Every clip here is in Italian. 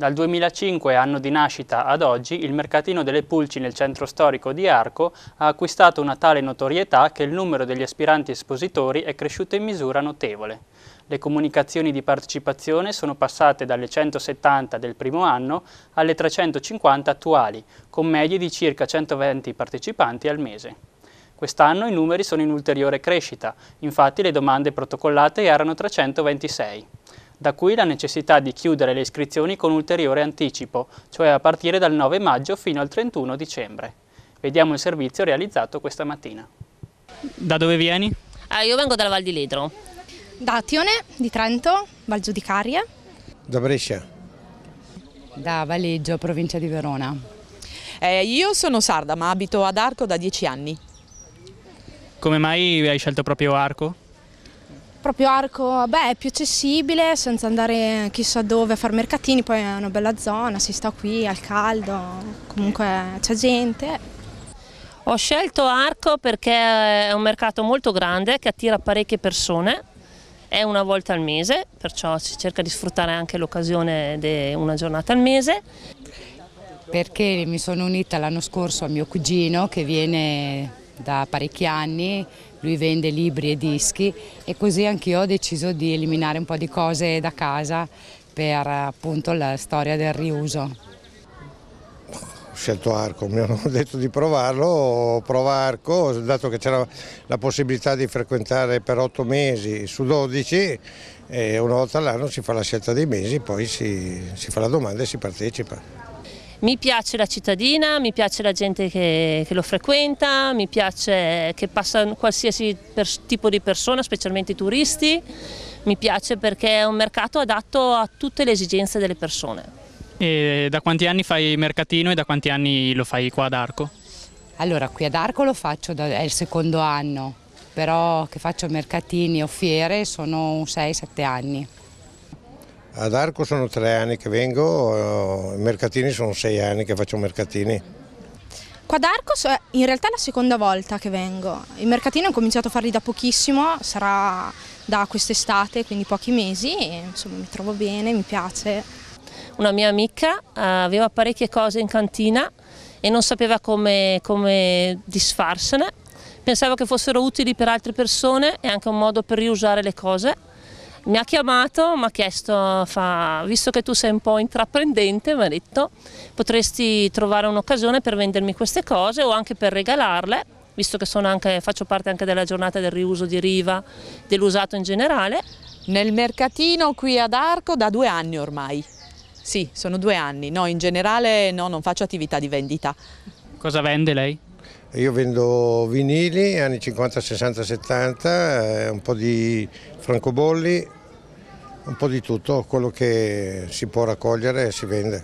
Dal 2005, anno di nascita, ad oggi, il mercatino delle Pulci nel centro storico di Arco ha acquistato una tale notorietà che il numero degli aspiranti espositori è cresciuto in misura notevole. Le comunicazioni di partecipazione sono passate dalle 170 del primo anno alle 350 attuali, con medie di circa 120 partecipanti al mese. Quest'anno i numeri sono in ulteriore crescita, infatti le domande protocollate erano 326. Da qui la necessità di chiudere le iscrizioni con ulteriore anticipo, cioè a partire dal 9 maggio fino al 31 dicembre. Vediamo il servizio realizzato questa mattina. Da dove vieni? Ah, io vengo dalla Val di Ledro. Da Atione, di Trento, Val Giudicarie. Da Brescia. Da Valeggio, provincia di Verona. Eh, io sono sarda ma abito ad Arco da dieci anni. Come mai hai scelto proprio Arco? proprio Arco beh, è più accessibile senza andare chissà dove a fare mercatini, poi è una bella zona, si sta qui al caldo, comunque c'è gente. Ho scelto Arco perché è un mercato molto grande che attira parecchie persone, è una volta al mese, perciò si cerca di sfruttare anche l'occasione di una giornata al mese. Perché mi sono unita l'anno scorso a mio cugino che viene da parecchi anni, lui vende libri e dischi e così anch'io ho deciso di eliminare un po' di cose da casa per appunto la storia del riuso. Ho scelto Arco, mi hanno detto di provarlo, provo Arco, dato che c'era la possibilità di frequentare per 8 mesi su 12 e una volta all'anno si fa la scelta dei mesi, poi si, si fa la domanda e si partecipa. Mi piace la cittadina, mi piace la gente che, che lo frequenta, mi piace che passa qualsiasi per, tipo di persona, specialmente i turisti. Mi piace perché è un mercato adatto a tutte le esigenze delle persone. E da quanti anni fai mercatino e da quanti anni lo fai qua ad Arco? Allora, qui ad Arco lo faccio, da, è il secondo anno, però che faccio mercatini o fiere sono 6-7 anni. Ad Arco sono tre anni che vengo, eh, i mercatini sono sei anni che faccio mercatini. Qua ad Arco in realtà è la seconda volta che vengo. I mercatini ho cominciato a farli da pochissimo, sarà da quest'estate, quindi pochi mesi, e insomma mi trovo bene, mi piace. Una mia amica eh, aveva parecchie cose in cantina e non sapeva come, come disfarsene. Pensavo che fossero utili per altre persone e anche un modo per riusare le cose mi ha chiamato, mi ha chiesto, fa, visto che tu sei un po' intraprendente, mi ha detto, potresti trovare un'occasione per vendermi queste cose o anche per regalarle, visto che anche, faccio parte anche della giornata del riuso di Riva, dell'usato in generale. Nel mercatino qui ad Arco da due anni ormai. Sì, sono due anni. No, in generale no, non faccio attività di vendita. Cosa vende lei? Io vendo vinili, anni 50, 60, 70, un po' di francobolli, un po' di tutto, quello che si può raccogliere e si vende.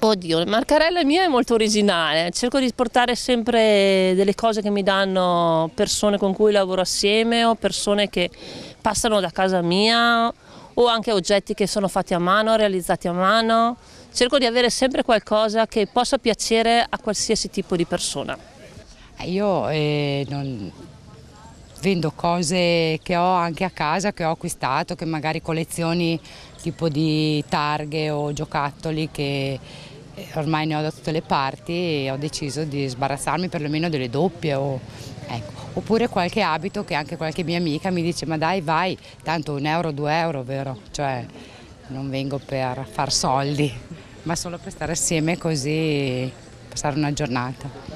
Oddio, la marcarella mia è molto originale, cerco di portare sempre delle cose che mi danno persone con cui lavoro assieme o persone che passano da casa mia o anche oggetti che sono fatti a mano, realizzati a mano. Cerco di avere sempre qualcosa che possa piacere a qualsiasi tipo di persona. Eh, io eh, non, vendo cose che ho anche a casa, che ho acquistato, che magari collezioni tipo di targhe o giocattoli che eh, ormai ne ho da tutte le parti e ho deciso di sbarazzarmi perlomeno delle doppie o, ecco. oppure qualche abito che anche qualche mia amica mi dice ma dai vai, tanto un euro, due euro, vero? Cioè non vengo per far soldi, ma solo per stare assieme così passare una giornata.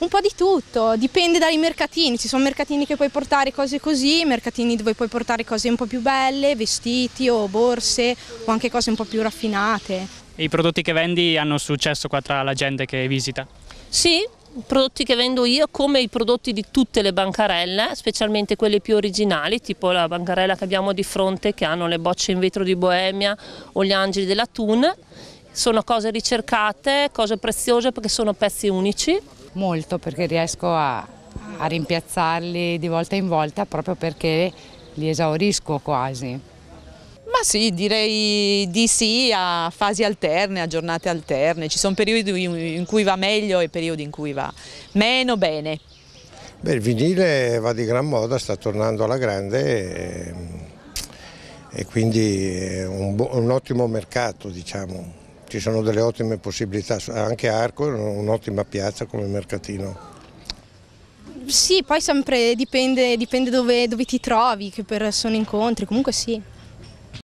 Un po' di tutto, dipende dai mercatini, ci sono mercatini che puoi portare cose così, mercatini dove puoi portare cose un po' più belle, vestiti o borse o anche cose un po' più raffinate. E i prodotti che vendi hanno successo qua tra la gente che visita? Sì, i prodotti che vendo io come i prodotti di tutte le bancarelle, specialmente quelle più originali, tipo la bancarella che abbiamo di fronte che hanno le bocce in vetro di Boemia o gli angeli della Thun. Sono cose ricercate, cose preziose perché sono pezzi unici molto perché riesco a, a rimpiazzarli di volta in volta proprio perché li esaurisco quasi. Ma sì, direi di sì a fasi alterne, a giornate alterne. Ci sono periodi in cui va meglio e periodi in cui va meno bene. Beh, il vinile va di gran moda, sta tornando alla grande e, e quindi è un, un ottimo mercato, diciamo ci sono delle ottime possibilità, anche Arco è un'ottima piazza come mercatino. Sì, poi sempre dipende, dipende dove, dove ti trovi, che persone incontri, comunque sì.